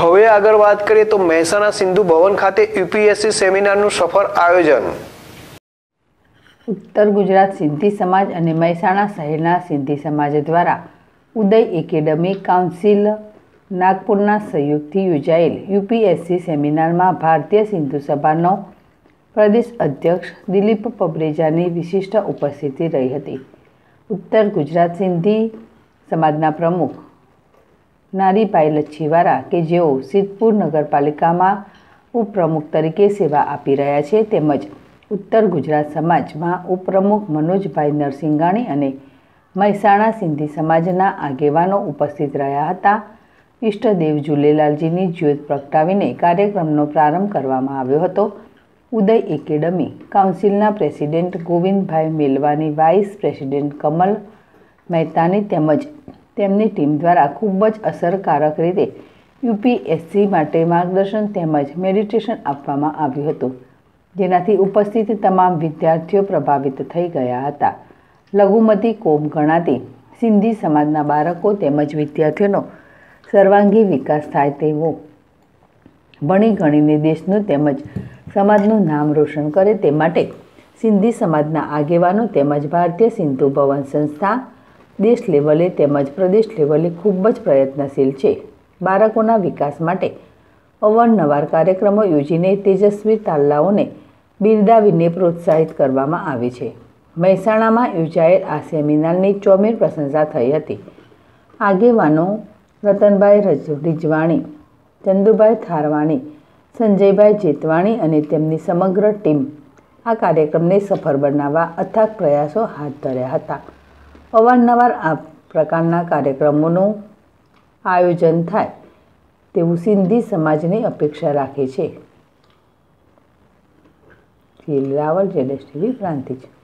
હવે આગળ વાત કરીએ તો મહેસાણા સિંધુ ભવન ખાતે યુપીએસસી સેમિનારનું સફળ આયોજન ઉત્તર ગુજરાત સિંધી સમાજ અને મહેસાણા શહેરના સિંધી સમાજ દ્વારા ઉદય એકેડમી કાઉન્સિલ નાગપુરના સહયોગથી યોજાયેલ યુપીએસસી સેમિનારમાં ભારતીય સિંધુ સભાનો પ્રદેશ અધ્યક્ષ દિલીપ પબરેજાની વિશિષ્ટ ઉપસ્થિતિ રહી હતી ઉત્તર ગુજરાત સિંધી સમાજના પ્રમુખ નારીબાઈ લચ્છીવાળા કે જેઓ સિદ્ધપુર નગરપાલિકામાં ઉપપ્રમુખ તરીકે સેવા આપી રહ્યા છે તેમજ ઉત્તર ગુજરાત સમાજમાં ઉપપ્રમુખ મનોજભાઈ નરસિંગાણી અને મહેસાણા સિંધી સમાજના આગેવાનો ઉપસ્થિત રહ્યા હતા ઈષ્ટદેવ ઝૂલેલાલજીની જ્યોત પ્રગટાવીને કાર્યક્રમનો પ્રારંભ કરવામાં આવ્યો હતો ઉદય એકેડમી કાઉન્સિલના president Govindbhai Melwani vice president Kamal મહેતાની તેમજ તેમની ટીમ દ્વારા ખૂબ જ અસરકારક રીતે યુપીએસસી માટે માર્ગદર્શન તેમજ મેડિટેશન આપવામાં આવ્યું હતું જેનાથી ઉપસ્થિત તમામ વિદ્યાર્થીઓ પ્રભાવિત થઈ ગયા હતા લઘુમતી કોમ ગણાતી સિંધી સમાજના બાળકો તેમજ વિદ્યાર્થીઓનો સર્વાંગી વિકાસ થાય તેવો ભણી ગણીને દેશનું તેમજ સમાજનું નામ રોશન કરે તે માટે સિંધી સમાજના આગેવાનો તેમજ ભારતીય સિંધુ ભવન સંસ્થા દેશ લેવલે તેમજ પ્રદેશ લેવલે ખૂબ જ પ્રયત્નશીલ છે બાળકોના વિકાસ માટે અવારનવાર કાર્યક્રમો યોજીને તેજસ્વી તાલ્લાઓને બિરદાવીને પ્રોત્સાહિત કરવામાં આવે છે મહેસાણામાં યોજાયેલ આ સેમિનારની ચોમેર પ્રશંસા થઈ હતી આગેવાનો રતનભાઈ રિજવાણી ચંદુભાઈ થારવાણી સંજયભાઈ જેતવાણી અને તેમની સમગ્ર ટીમ આ કાર્યક્રમને સફળ બનાવવા અથાગ પ્રયાસો હાથ ધર્યા હતા અવારનવાર આ પ્રકારના કાર્યક્રમોનું આયોજન થાય તેવું સિંધી સમાજની અપેક્ષા રાખે છે રાવલ જેડેશ ટીવી છે